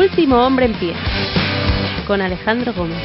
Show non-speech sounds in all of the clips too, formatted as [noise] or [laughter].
Último hombre en pie, con Alejandro Gómez.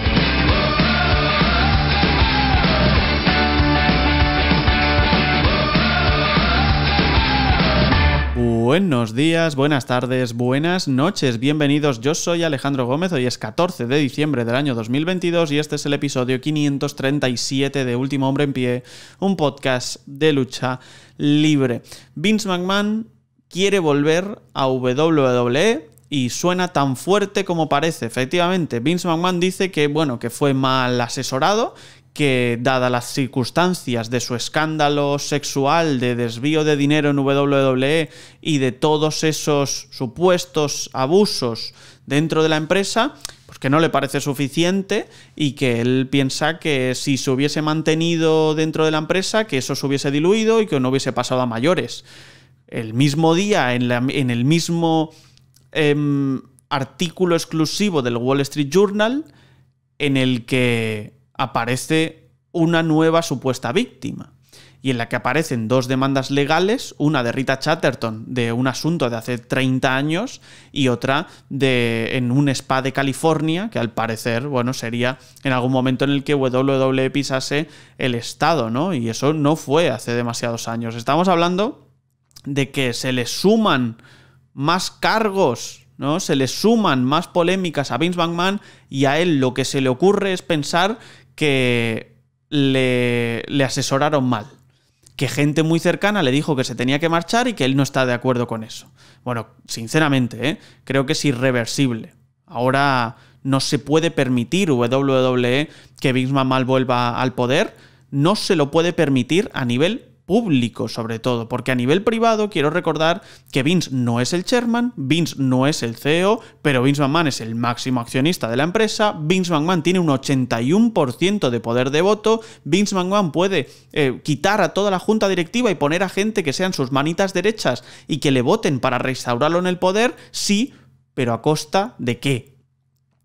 Buenos días, buenas tardes, buenas noches, bienvenidos. Yo soy Alejandro Gómez, hoy es 14 de diciembre del año 2022 y este es el episodio 537 de Último Hombre en Pie, un podcast de lucha libre. Vince McMahon quiere volver a WWE y suena tan fuerte como parece. Efectivamente, Vince McMahon dice que, bueno, que fue mal asesorado, que dadas las circunstancias de su escándalo sexual, de desvío de dinero en WWE y de todos esos supuestos abusos dentro de la empresa, pues que no le parece suficiente y que él piensa que si se hubiese mantenido dentro de la empresa, que eso se hubiese diluido y que no hubiese pasado a mayores. El mismo día, en, en el mismo Em, artículo exclusivo del Wall Street Journal en el que aparece una nueva supuesta víctima y en la que aparecen dos demandas legales, una de Rita Chatterton de un asunto de hace 30 años y otra de en un spa de California, que al parecer, bueno, sería en algún momento en el que WWE pisase el estado, ¿no? Y eso no fue hace demasiados años. Estamos hablando de que se le suman más cargos, ¿no? Se le suman más polémicas a Vince McMahon y a él lo que se le ocurre es pensar que le, asesoraron mal. Que gente muy cercana le dijo que se tenía que marchar y que él no está de acuerdo con eso. Bueno, sinceramente, ¿eh? creo que es irreversible. Ahora no se puede permitir WWE que Vince McMahon vuelva al poder, no se lo puede permitir a nivel público sobre todo, porque a nivel privado quiero recordar que Vince no es el chairman, Vince no es el CEO, pero Vince McMahon es el máximo accionista de la empresa, Vince McMahon tiene un 81% de poder de voto, Vince McMahon puede eh, quitar a toda la junta directiva y poner a gente que sean sus manitas derechas y que le voten para restaurarlo en el poder, sí, pero a costa de qué?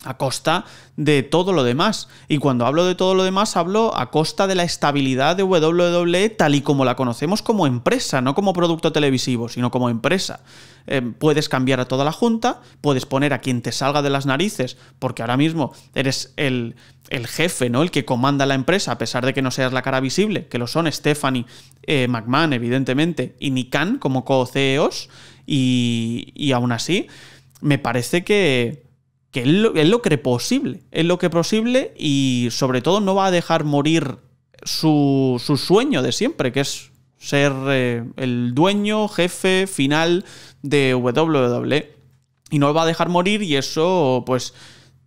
a costa de todo lo demás. Y cuando hablo de todo lo demás, hablo a costa de la estabilidad de WWE tal y como la conocemos como empresa, no como producto televisivo, sino como empresa. Eh, puedes cambiar a toda la junta, puedes poner a quien te salga de las narices, porque ahora mismo eres el, jefe, ¿no? El que comanda la empresa, a pesar de que no seas la cara visible, que lo son Stephanie, eh, McMahon, evidentemente, y Nikan como co-CEOs, y, y aún así, me parece que que es lo, que es posible, es lo que es posible y sobre todo no va a dejar morir su, sueño de siempre, que es ser eh, el dueño, jefe final de WWE. Y no va a dejar morir y eso pues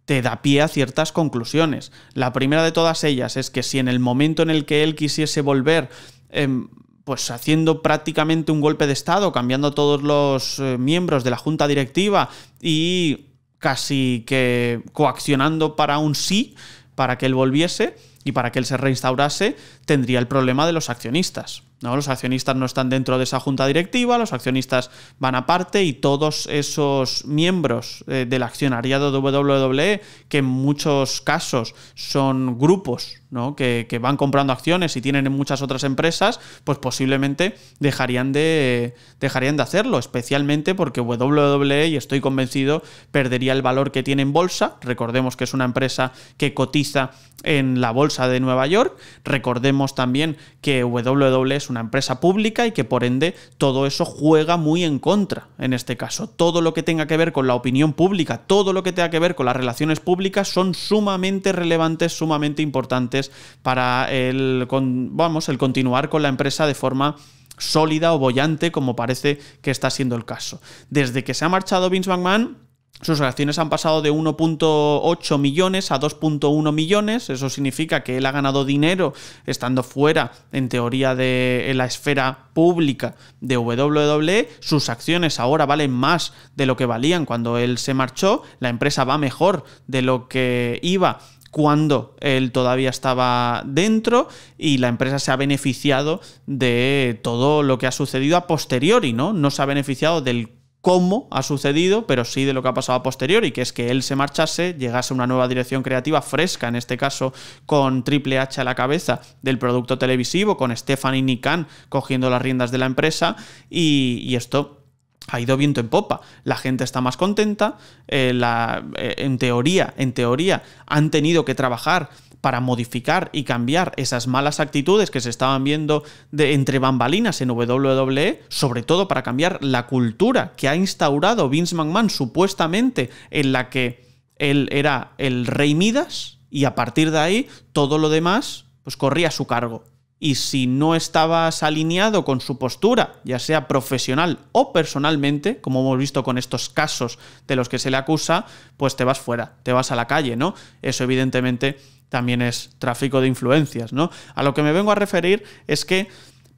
te da pie a ciertas conclusiones. La primera de todas ellas es que si en el momento en el que él quisiese volver, em, pues haciendo prácticamente un golpe de Estado, cambiando a todos los eh, miembros de la junta directiva y casi que coaccionando para un sí, para que él volviese y para que él se reinstaurase, tendría el problema de los accionistas. ¿no? Los accionistas no están dentro de esa junta directiva, los accionistas van aparte y todos esos miembros eh, del accionariado de WWE, que en muchos casos son grupos ¿no? que, van comprando acciones y tienen en muchas otras empresas, pues posiblemente dejarían de, dejarían de hacerlo, especialmente porque WWE, y estoy convencido, perdería el valor que tiene en bolsa. Recordemos que es una empresa que cotiza en la bolsa de Nueva York. Recordemos también que WWE es una empresa pública y que por ende todo eso juega muy en contra. En este caso, todo lo que tenga que ver con la opinión pública, todo lo que tenga que ver con las relaciones públicas son sumamente relevantes, sumamente importantes para el, vamos, el continuar con la empresa de forma sólida o bollante como parece que está siendo el caso. Desde que se ha marchado Vince McMahon, sus acciones han pasado de 1.8 millones a 2.1 millones. Eso significa que él ha ganado dinero estando fuera, en teoría, de la esfera pública de WWE. Sus acciones ahora valen más de lo que valían cuando él se marchó. La empresa va mejor de lo que iba cuando él todavía estaba dentro y la empresa se ha beneficiado de todo lo que ha sucedido a posteriori, ¿no? No se ha beneficiado del cómo ha sucedido, pero sí de lo que ha pasado posterior y que es que él se marchase, llegase una nueva dirección creativa fresca, en este caso con Triple H a la cabeza del producto televisivo, con Stephanie Nikan cogiendo las riendas de la empresa y, esto ha ido viento en popa. La gente está más contenta. Eh, eh, en teoría, en teoría, han tenido que trabajar para modificar y cambiar esas malas actitudes que se estaban viendo de, entre bambalinas en WWE, sobre todo para cambiar la cultura que ha instaurado Vince McMahon supuestamente en la que él era el rey Midas y a partir de ahí todo lo demás pues corría a su cargo. Y si no estabas alineado con su postura, ya sea profesional o personalmente, como hemos visto con estos casos de los que se le acusa, pues te vas fuera, te vas a la calle, ¿no? Eso evidentemente también es tráfico de influencias, ¿no? A lo que me vengo a referir es que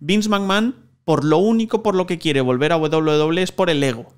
Vince McMahon, por lo único por lo que quiere volver a WWE es por el ego.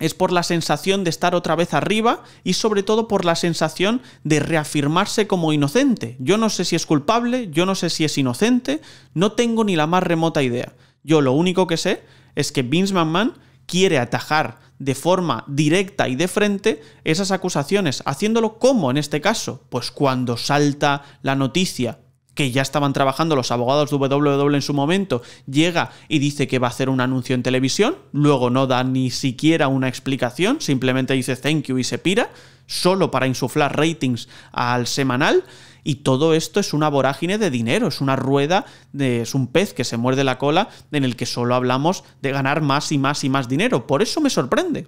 Es por la sensación de estar otra vez arriba y sobre todo por la sensación de reafirmarse como inocente. Yo no sé si es culpable, yo no sé si es inocente, no tengo ni la más remota idea. Yo lo único que sé es que Vince McMahon quiere atajar de forma directa y de frente esas acusaciones, haciéndolo como en este caso, pues cuando salta la noticia que ya estaban trabajando los abogados de WW e en su momento, llega y dice que va a hacer un anuncio en televisión, luego no da ni siquiera una explicación, simplemente dice thank you y se pira, solo para insuflar ratings al semanal, y todo esto es una vorágine de dinero, es una rueda, es un pez que se muerde la cola en el que solo hablamos de ganar más y más y más dinero. Por eso me sorprende.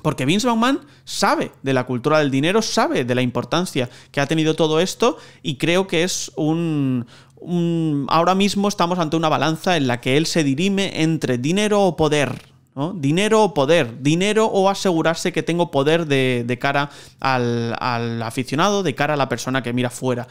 Porque Vince McMahon sabe de la cultura del dinero, sabe de la importancia que ha tenido todo esto y creo que es un ahora mismo estamos ante una balanza en la que él se dirime entre dinero o poder. Dinero o poder, dinero o asegurarse que tengo poder de, cara al, aficionado, de cara a la persona que mira fuera.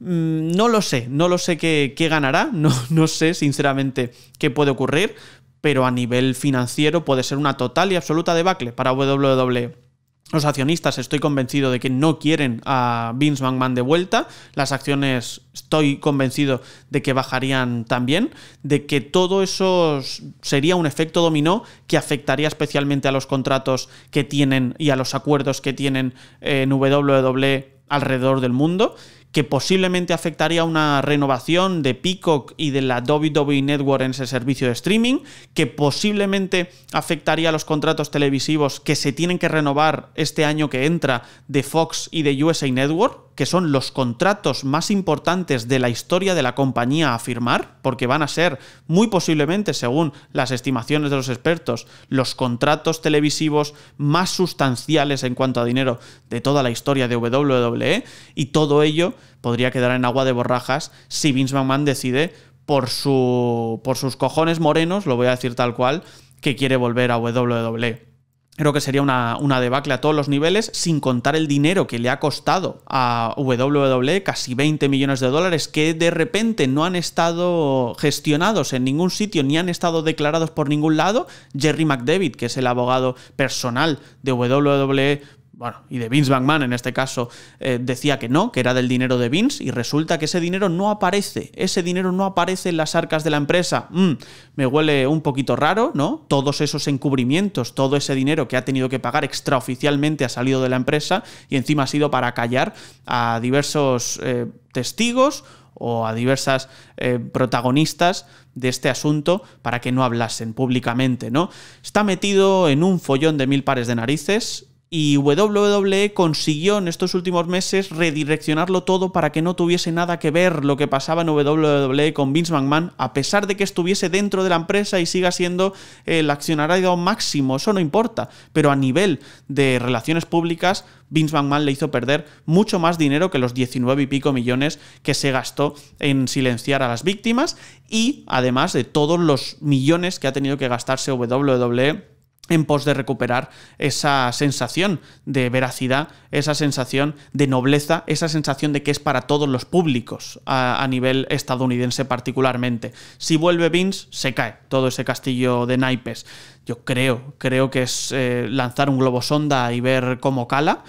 Mm, no lo sé, no lo sé qué, ganará, [laughs] no, no sé sinceramente qué puede ocurrir, pero a nivel financiero puede ser una total y absoluta debacle para WWE. Los accionistas estoy convencido de que no quieren a Vince McMahon de vuelta. Las acciones estoy convencido de que bajarían también. De que todo eso sería un efecto dominó que afectaría especialmente a los contratos que tienen y a los acuerdos que tienen en WWE alrededor del mundo que posiblemente afectaría una renovación de Peacock y de la WWE Network en ese servicio de streaming, que posiblemente afectaría a los contratos televisivos que se tienen que renovar este año que entra de Fox y de USA Network, que son los contratos más importantes de la historia de la compañía a firmar, porque van a ser muy posiblemente, según las estimaciones de los expertos, los contratos televisivos más sustanciales en cuanto a dinero de toda la historia de WWE, y todo ello podría quedar en agua de borrajas si Vince McMahon decide por, su, por sus cojones morenos, lo voy a decir tal cual, que quiere volver a WWE. Creo que sería una, una, debacle a todos los niveles, sin contar el dinero que le ha costado a WWE, casi 20 millones de dólares, que de repente no han estado gestionados en ningún sitio ni han estado declarados por ningún lado. Jerry McDavid, que es el abogado personal de WWE, bueno, y de Vince McMahon en este caso, eh, decía que no, que era del dinero de Vince, y resulta que ese dinero no aparece, ese dinero no aparece en las arcas de la empresa. Mm, me huele un poquito raro, ¿no? Todos esos encubrimientos, todo ese dinero que ha tenido que pagar extraoficialmente ha salido de la empresa y encima ha sido para callar a diversos eh, testigos o a diversas eh, protagonistas de este asunto para que no hablasen públicamente, ¿no? Está metido en un follón de mil pares de narices y WWE consiguió en estos últimos meses redireccionarlo todo para que no tuviese nada que ver lo que pasaba en WWE con Vince McMahon, a pesar de que estuviese dentro de la empresa y siga siendo el accionario máximo, eso no importa, pero a nivel de relaciones públicas, Vince McMahon le hizo perder mucho más dinero que los 19 y pico millones que se gastó en silenciar a las víctimas y además de todos los millones que ha tenido que gastarse WWE en pos de recuperar esa sensación de veracidad, esa sensación de nobleza, esa sensación de que es para todos los públicos a, nivel estadounidense particularmente. Si vuelve Vince, se cae todo ese castillo de naipes. Yo creo, creo que es eh, lanzar un globo sonda y ver cómo cala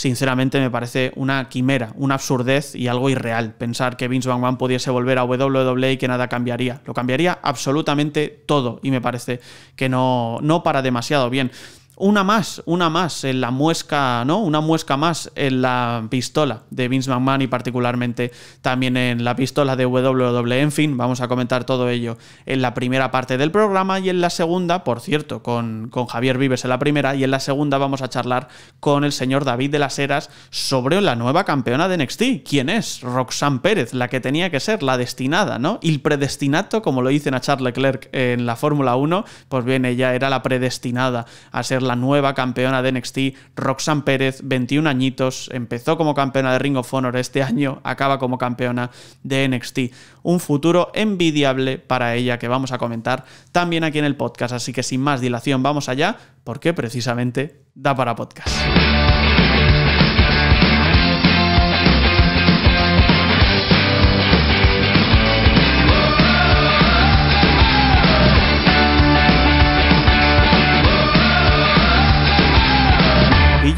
sinceramente me parece una quimera, una absurdez y algo irreal pensar que Vince McMahon pudiese volver a WWE y que nada cambiaría. Lo cambiaría absolutamente todo y me parece que no, no para demasiado bien una más, una más en la muesca, ¿no? Una muesca más en la pistola de Vince McMahon y particularmente también en la pistola de WWE. En fin, vamos a comentar todo ello en la primera parte del programa y en la segunda, por cierto, con, con Javier Vives en la primera y en la segunda vamos a charlar con el señor David de las Heras sobre la nueva campeona de NXT. ¿Quién es? Roxanne Pérez, la que tenía que ser, la destinada, ¿no? Y el predestinato, como lo dicen a Charles Leclerc en la Fórmula 1, pues bien, ella era la predestinada a ser la la nueva campeona de NXT, Roxanne Pérez, 21 añitos, empezó como campeona de Ring of Honor este [laughs] año, acaba como campeona de NXT. Un futuro envidiable para ella que vamos a comentar también aquí en el podcast, así que sin más dilación vamos allá, porque precisamente da para podcast.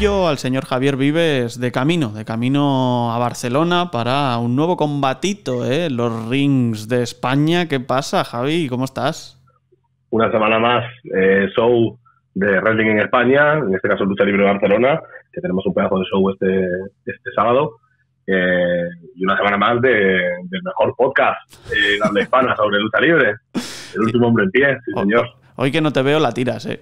al señor Javier Vives de camino, de camino a Barcelona para un nuevo combatito, ¿eh? los rings de España. ¿Qué pasa, Javi? ¿Cómo estás? Una semana más, eh, show de wrestling en España, en este caso Lucha Libre de Barcelona, que tenemos un pedazo de show este, este sábado. Eh, y una semana más de, del mejor podcast de la hispana sobre lucha libre. El último hombre en pie, sí, oh, señor. Hoy que no te veo, la tiras, ¿eh?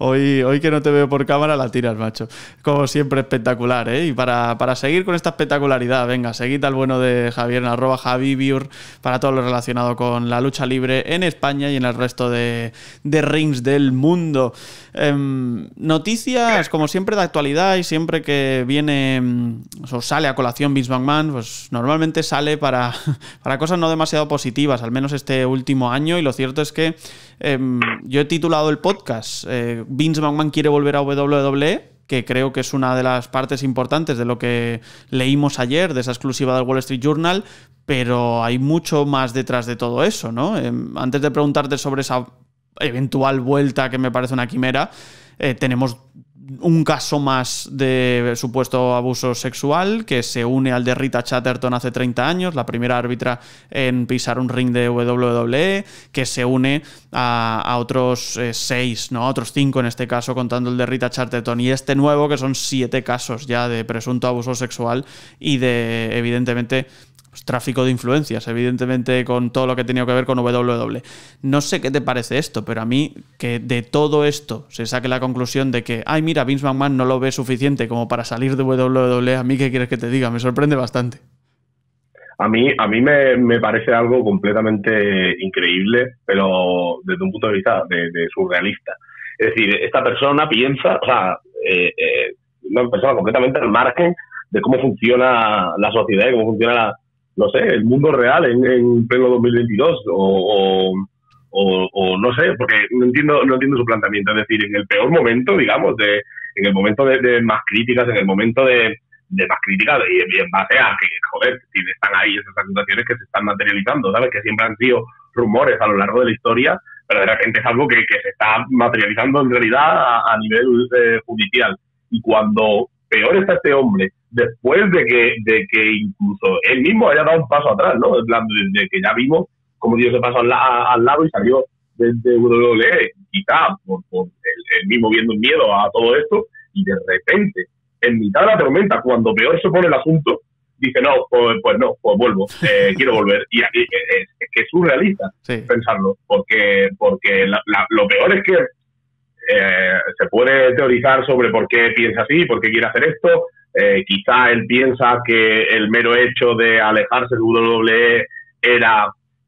Hoy, que no te veo por cámara, la tiras, macho. Como siempre, espectacular, ¿eh? Y para, seguir con esta espectacularidad, venga, seguid al bueno de Javier, en arroba Javibiur, para todo lo relacionado con la lucha libre en España y en el resto de, rings del mundo. Em, noticias, como siempre, de actualidad y siempre que viene mm, o sale a colación Vince McMahon, pues normalmente sale para, [laughs] para cosas no demasiado positivas, al menos este último año, y lo cierto es que em, yo he titulado el podcast eh, Vince McMahon quiere volver a WWE, que creo que es una de las partes importantes de lo que leímos ayer, de esa exclusiva del Wall Street Journal, pero hay mucho más detrás de todo eso, ¿no? Em, antes de preguntarte sobre esa eventual vuelta que me parece una quimera, eh, tenemos un caso más de supuesto abuso sexual que se une al de Rita Chatterton hace 30 años, la primera árbitra en pisar un ring de WWE, que se une a, otros 6, eh, seis, ¿no? A otros cinco en este caso, contando el de Rita Chatterton y este nuevo, que son siete casos ya de presunto abuso sexual y de, evidentemente, pues, tráfico de influencias, evidentemente con todo lo que tenía que ver con WWE No sé qué te parece esto, pero a mí que de todo esto se saque la conclusión de que, ay, mira, Vince McMahon no lo ve suficiente como para salir de WWE, a mí qué quieres que te diga, me sorprende bastante. A mí, a mí me, parece algo completamente increíble, pero desde un punto de vista de, surrealista. Es decir, esta persona piensa, o sea, eh, eh, una persona completamente al margen de cómo funciona la sociedad y cómo funciona la, no sé, el mundo real en, en pleno 2022 o, o, no sé, porque no entiendo, no entiendo su planteamiento. Es decir, en el peor momento, digamos, de, en el momento de, más críticas, en el momento de, de más críticas y, en base a que, joder, si están ahí esas acusaciones que se están materializando, ¿sabes? Que siempre han sido rumores a lo largo de la historia, pero de repente es algo que, que se está materializando en realidad a, nivel eh, judicial. Y cuando peor está este hombre después de que, de que incluso él mismo haya dado un paso atrás, ¿no? De, que ya vimos como Dios se pasó al, lado y salió desde WWE, quizá por, por el, mismo viendo el miedo a todo esto, y de repente, en mitad de la tormenta, cuando peor se pone el asunto, dice, no, pues, pues no, pues vuelvo, eh, quiero volver. Y, aquí, eh, eh, es, que es surrealista pensarlo, porque, porque lo peor es que eh, se puede teorizar sobre por qué piensa así, por qué quiere hacer esto. Eh, quizá él piensa que el mero hecho de alejarse del WWE era,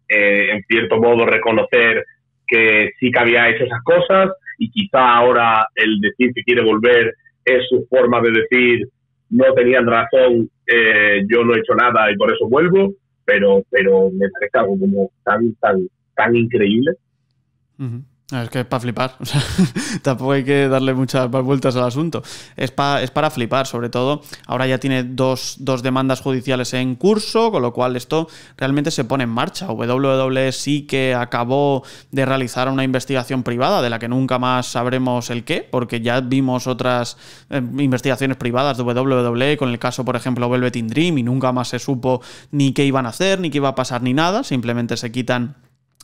eh, en cierto modo, reconocer que sí que había hecho esas cosas y quizá ahora el decir que quiere volver es su forma de decir no tenían razón, yo no he hecho nada y por eso vuelvo, pero pero me parece algo como tan tan tan increíble. Es que es para flipar, [laughs] tampoco hay que darle muchas más vueltas al asunto. Es, para flipar, sobre todo. Ahora ya tiene dos, demandas judiciales en curso, con lo cual esto realmente se pone en marcha. WWE sí que acabó de realizar una investigación privada, de la que nunca más sabremos el qué, porque ya vimos otras em, investigaciones privadas de WWE, con el caso, por ejemplo, Velvet Dream, y nunca más se supo ni qué iban a hacer, ni qué iba a pasar, ni nada. Simplemente se quitan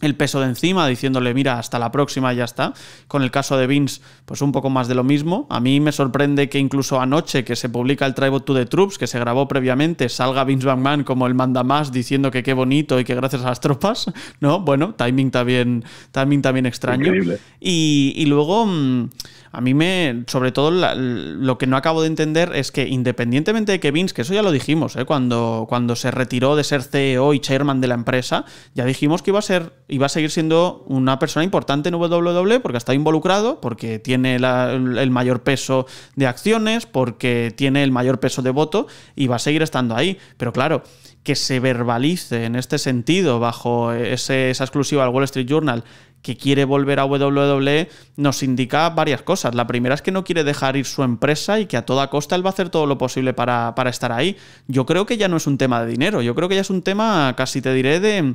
el peso de encima, diciéndole, mira, hasta la próxima ya está. Con el caso de Vince, pues un poco más de lo mismo. A mí me sorprende que incluso anoche que se publica el Tribute to the Troops, que se grabó previamente, salga Vince McMahon como el manda más diciendo que qué bonito y que gracias a las tropas, ¿no? Bueno, timing también, timing también extraño. Increíble. Y, luego... Mm, a mí me, sobre todo, lo que no acabo de entender es que independientemente de que que eso ya lo dijimos, ¿eh? cuando, cuando se retiró de ser CEO y chairman de la empresa, ya dijimos que iba a ser, iba a seguir siendo una persona importante en WWE porque está involucrado, porque tiene el mayor peso de acciones, porque tiene el mayor peso de voto y va a seguir estando ahí. Pero claro, que se verbalice en este sentido bajo esa exclusiva al Wall Street Journal que quiere volver a WWE nos indica varias cosas. La primera es que no quiere dejar ir su empresa y que a toda costa él va a hacer todo lo posible para, estar ahí. Yo creo que ya no es un tema de dinero, yo creo que ya es un tema, casi te diré, de,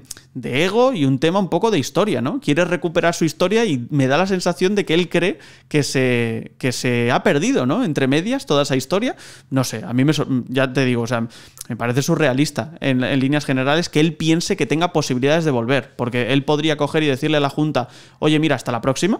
ego y un tema un poco de historia, ¿no? Quiere recuperar su historia y me da la sensación de que él cree que se, que se ha perdido, ¿no? Entre medias, toda esa historia. No sé, a mí me, ya te digo, o sea, me parece surrealista en líneas generales que él piense que tenga posibilidades de volver, porque él podría coger y decirle a la Junta, oye, mira, hasta la próxima.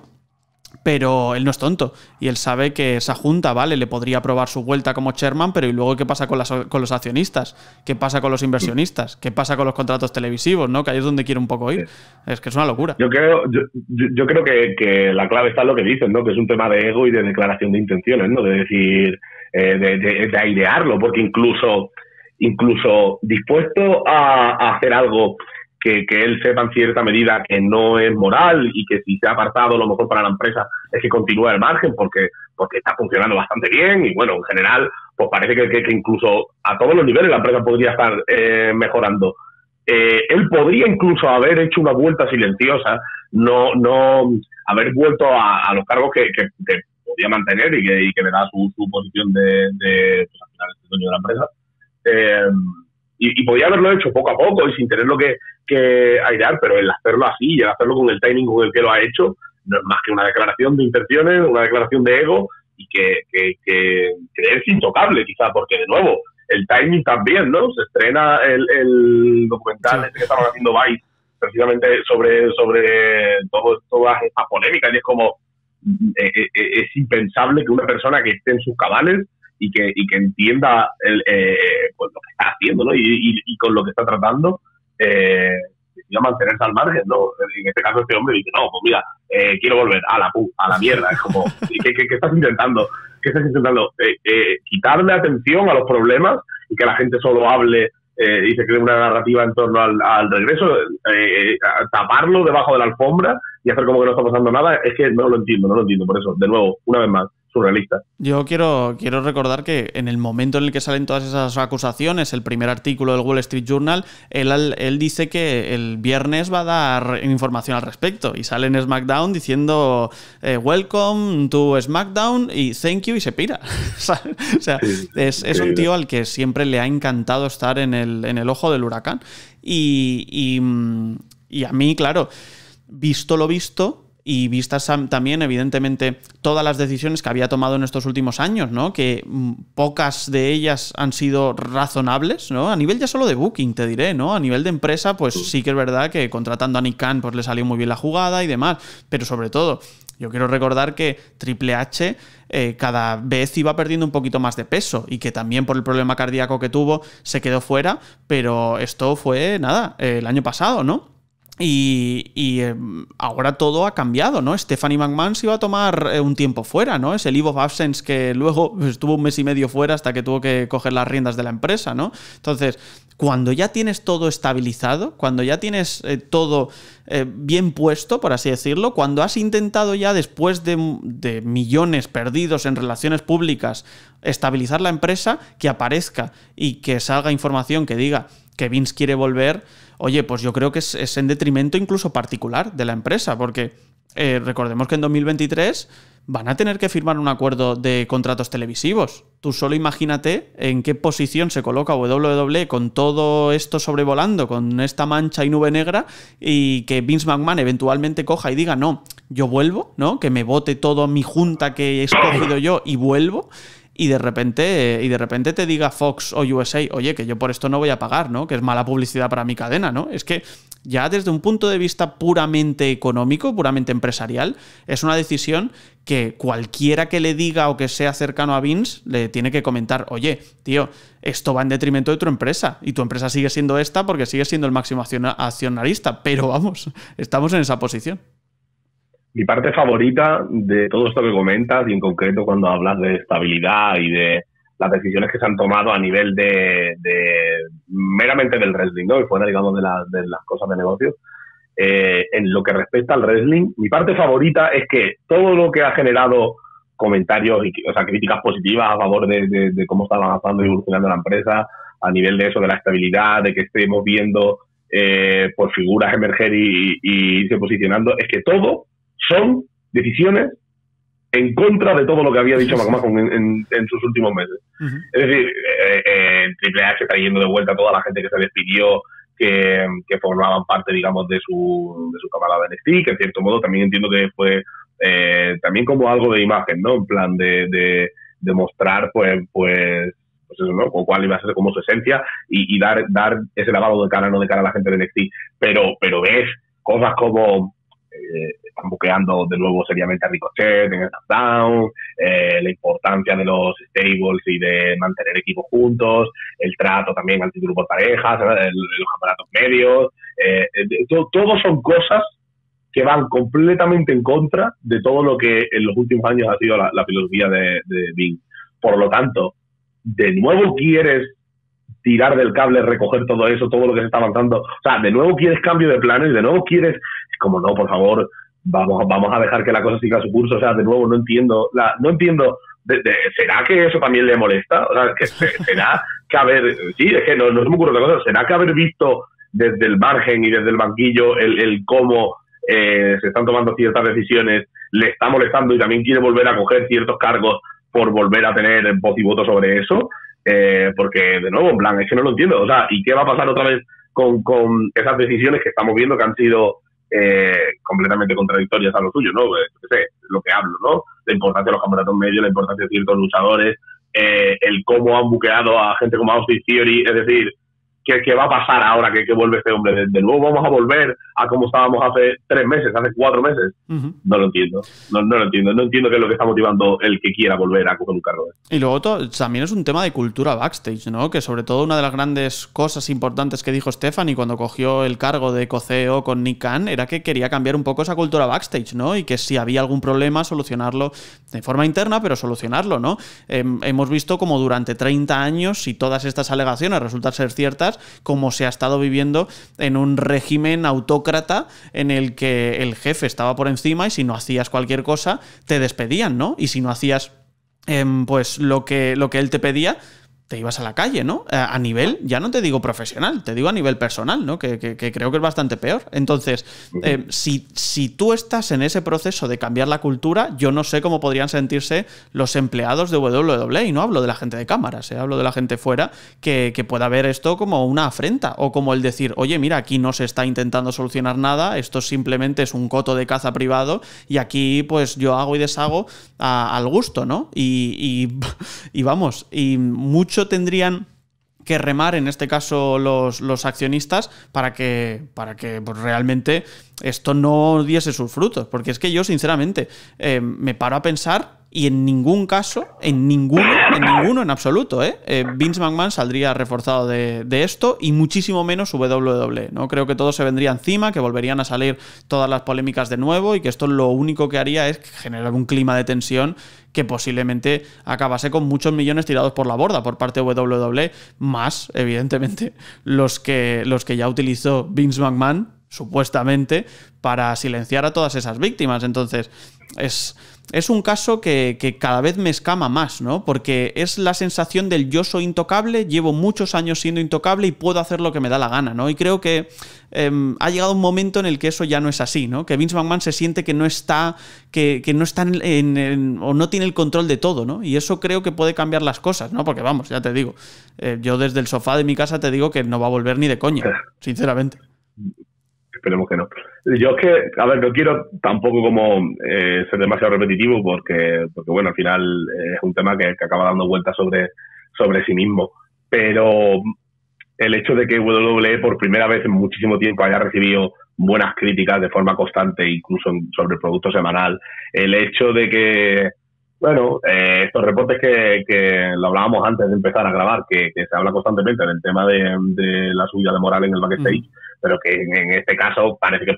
Pero él no es tonto y él sabe que esa junta, ¿vale? Le podría probar su vuelta como chairman, pero ¿y luego qué pasa con, con los accionistas? ¿Qué pasa con los inversionistas? ¿Qué pasa con los contratos televisivos? ¿no? Que ahí es donde quiere un poco ir. Es que es una locura. Yo creo, yo, creo que, la clave está en lo que dicen, ¿no? Que es un tema de ego y de declaración de intenciones, ¿no? De decir, eh, de, de, airearlo, porque incluso, incluso dispuesto a hacer algo que, él sepa en cierta medida que no es moral y que si se ha apartado lo mejor para la empresa es que continúa el margen porque, porque está funcionando bastante bien y bueno, en general, pues parece que, incluso a todos los niveles la empresa podría estar eh, mejorando. Eh, él podría incluso haber hecho una vuelta silenciosa, no, no haber vuelto a, los cargos que, podía mantener y que, y le da su, posición de, de, pues, al final, de la empresa. Eh, y, podía haberlo hecho poco a poco y sin tenerlo que, que pero el hacerlo así y el hacerlo con el timing con el que lo ha hecho, no es más que una declaración de intenciones, una declaración de ego y que, que, que, es intocable quizá, porque de nuevo, el timing también, ¿no? Se estrena el, documental este que estaba haciendo Vice precisamente sobre, sobre todo, toda esta polémica y es como, mm, eh, eh, eh, es impensable que una persona que esté en sus cabales y que, y que entienda el, eh, pues, lo que está haciendo y, con lo que está tratando, eh, a mantenerse al margen. ¿no? En este caso, este hombre dice: No, pues mira, eh, quiero volver a la pu, a la mierda. Es como, ¿qué, estás intentando? ¿Qué estás intentando? Eh, quitarle atención a los problemas y que la gente solo hable. y se cree una narrativa en torno al, al regreso, taparlo debajo de la alfombra y hacer como que no está pasando nada, es que no lo entiendo, no lo entiendo. Por eso, de nuevo, una vez más, yo quiero, quiero recordar que en el momento en el que salen todas esas acusaciones, el primer artículo del Wall Street Journal, él, dice que el viernes va a dar información al respecto y sale en SmackDown diciendo eh, Welcome to SmackDown y thank you y se pira. [laughs] o sea, es, un tío al que siempre le ha encantado estar en el, ojo del huracán. y a mí, claro, visto lo visto, y vistas también, evidentemente, todas las decisiones que había tomado en estos últimos años, ¿no? Que mm, pocas de ellas han sido razonables, ¿no? A nivel ya solo de booking, te diré, ¿no? A nivel de empresa, pues sí que es verdad que contratando a Nikan pues le salió muy bien la jugada y demás. Pero sobre todo, yo quiero recordar que Triple H eh, cada vez iba perdiendo un poquito más de peso y que también por el problema cardíaco que tuvo se quedó fuera, pero esto fue, nada, el año pasado, ¿no? Y, eh, ahora todo ha cambiado, ¿no? Stephanie McMahon se iba a tomar eh, un tiempo fuera, ¿no? Es el leave of absence que luego pues, estuvo un mes y medio fuera hasta que tuvo que coger las riendas de la empresa, ¿no? Entonces, cuando ya tienes todo estabilizado, cuando ya tienes eh, todo bien puesto, por así decirlo, cuando has intentado ya después de millones perdidos en relaciones públicas estabilizar la empresa, que aparezca y que salga información que diga que Vince quiere volver, oye, pues yo creo que es, en detrimento incluso particular de la empresa, porque eh, recordemos que en 2023 van a tener que firmar un acuerdo de contratos televisivos. Tú solo imagínate en qué posición se coloca WWE con todo esto sobrevolando, con esta mancha y nube negra, y que Vince McMahon eventualmente coja y diga, no, yo vuelvo, ¿no? Que me vote todo mi junta que he escogido yo y vuelvo y de repente, y de repente te diga Fox o USA, oye, que yo por esto no voy a pagar, ¿no? Que es mala publicidad para mi cadena, ¿no? Es que ya desde un punto de vista puramente económico, puramente empresarial, es una decisión que cualquiera que le diga o que sea cercano a Vince le tiene que comentar, oye, tío, esto va en detrimento de tu empresa y tu empresa sigue siendo esta porque sigue siendo el máximo accionarista, pero vamos, estamos en esa posición mi parte favorita de todo esto que comentas y en concreto cuando hablas de estabilidad y de las decisiones que se han tomado a nivel de, meramente del wrestling, ¿no? Y fuera, digamos, de, de las cosas de negocios. Eh, en lo que respecta al wrestling, mi parte favorita es que todo lo que ha generado comentarios, y, o sea, críticas positivas a favor de, cómo está avanzando y evolucionando la empresa, a nivel de eso, de la estabilidad, de que estemos viendo eh, por pues figuras emerger y, y, irse posicionando, es que todo son decisiones en contra de todo lo que había dicho McMahon en, sus últimos meses. Es decir, eh, eh, Triple H está yendo de vuelta a toda la gente que se despidió, que, que formaban parte, digamos, de su, de su camarada de NXT, que en cierto modo también entiendo que fue eh, también como algo de imagen, ¿no? En plan de, de, mostrar, pues, pues, pues, eso, ¿no? con cuál iba a ser como su esencia y, y, dar, dar ese lavado de cara, no de cara a la gente de NXT. Pero, pero ves cosas como eh, están buqueando de nuevo seriamente a Ricochet en el down, eh, la importancia de los stables y de mantener equipos juntos, el trato también al título parejas, los aparatos medios, eh, eh todo, son cosas que van completamente en contra de todo lo que en los últimos años ha sido la, filosofía de Bing. Por lo tanto, de nuevo quieres tirar del cable, recoger todo eso, todo lo que se está avanzando. O sea, de nuevo quieres cambio de y de nuevo quieres, como no, por favor, vamos, vamos a dejar que la cosa siga su curso. O sea, de nuevo no entiendo, la, no entiendo. De, ¿Será que eso también le molesta? O sea, que, ¿será que haber, sí, es que no, no me ¿será que haber visto desde el margen y desde el banquillo el, cómo eh, se están tomando ciertas decisiones le está molestando y también quiere volver a coger ciertos cargos por volver a tener voz y voto sobre eso. Eh, porque de nuevo, en plan, es que no lo entiendo. O sea, ¿y qué va a pasar otra vez con, con esas decisiones que estamos viendo que han sido eh, completamente contradictorias a lo suyo, ¿no? Pues, sé, lo que hablo, ¿no? La importancia de los campeonatos medios, la importancia de ciertos luchadores, eh, el cómo han buqueado a gente como Austin Theory, es decir, ¿qué, va a pasar ahora que, vuelve este hombre? De, nuevo vamos a volver a como estábamos hace tres meses, hace cuatro meses. No lo entiendo, no, lo entiendo, no entiendo qué es lo que está motivando el que quiera volver a coger un cargo. Y luego también es un tema de cultura backstage, ¿no? Que sobre todo una de las grandes cosas importantes que dijo Stephanie cuando cogió el cargo de coceo con Nick era que quería cambiar un poco esa cultura backstage, ¿no? Y que si había algún problema, solucionarlo de forma interna, pero solucionarlo, ¿no? Em, hemos visto como durante 30 años, si todas estas alegaciones resultan ser ciertas, como se ha estado viviendo en un régimen autócrata en el que el jefe estaba por encima y si no hacías cualquier cosa te despedían, ¿no? Y si no hacías em, pues lo que, lo que él te pedía, te ibas a la calle, ¿no? A nivel, ya no te digo profesional, te digo a nivel personal, ¿no? Que, creo que es bastante peor. Entonces, eh, si, tú estás en ese proceso de cambiar la cultura, yo no sé cómo podrían sentirse los empleados de WWE, y no hablo de la gente de cámaras, eh, hablo de la gente fuera, que, pueda ver esto como una afrenta, o como el decir, oye, mira, aquí no se está intentando solucionar nada, esto simplemente es un coto de caza privado, y aquí pues yo hago y deshago al gusto, ¿no? Y, y [laughs] vamos, y mucho tendrían que remar, en este caso los, accionistas, para que, para que pues, realmente esto no diese sus frutos. Porque es que yo, sinceramente, eh, me paro a pensar y en ningún caso, en ninguno, en ninguno en absoluto, ¿eh? eh Vince McMahon saldría reforzado de, esto y muchísimo menos WWE. ¿no? Creo que todo se vendría encima, que volverían a salir todas las polémicas de nuevo y que esto lo único que haría es generar un clima de tensión que posiblemente acabase con muchos millones tirados por la borda por parte de WWE, más evidentemente los que, los que ya utilizó Vince McMahon, supuestamente, para silenciar a todas esas víctimas. Entonces, es es un caso que, cada vez me escama más, ¿no? Porque es la sensación del yo soy intocable, llevo muchos años siendo intocable y puedo hacer lo que me da la gana, ¿no? Y creo que em, ha llegado un momento en el que eso ya no es así, ¿no? Que Vince McMahon se siente que no está, que, no está en, o no tiene el control de todo, ¿no? Y eso creo que puede cambiar las cosas, ¿no? Porque vamos, ya te digo, eh, yo desde el sofá de mi casa te digo que no va a volver ni de coña, sinceramente. Esperemos que no. Yo es que, a ver, no quiero tampoco como eh, ser demasiado repetitivo porque, porque, bueno, al final eh, es un tema que, que acaba dando vueltas sobre, sobre sí mismo. Pero el hecho de que WWE por primera vez en muchísimo tiempo haya recibido buenas críticas de forma constante, incluso sobre el producto semanal, el hecho de que, bueno, eh, estos reportes que, que, lo hablábamos antes de empezar a grabar, que, se habla constantemente del tema de, la subida de moral en el backstage, pero que en, en, este caso parece que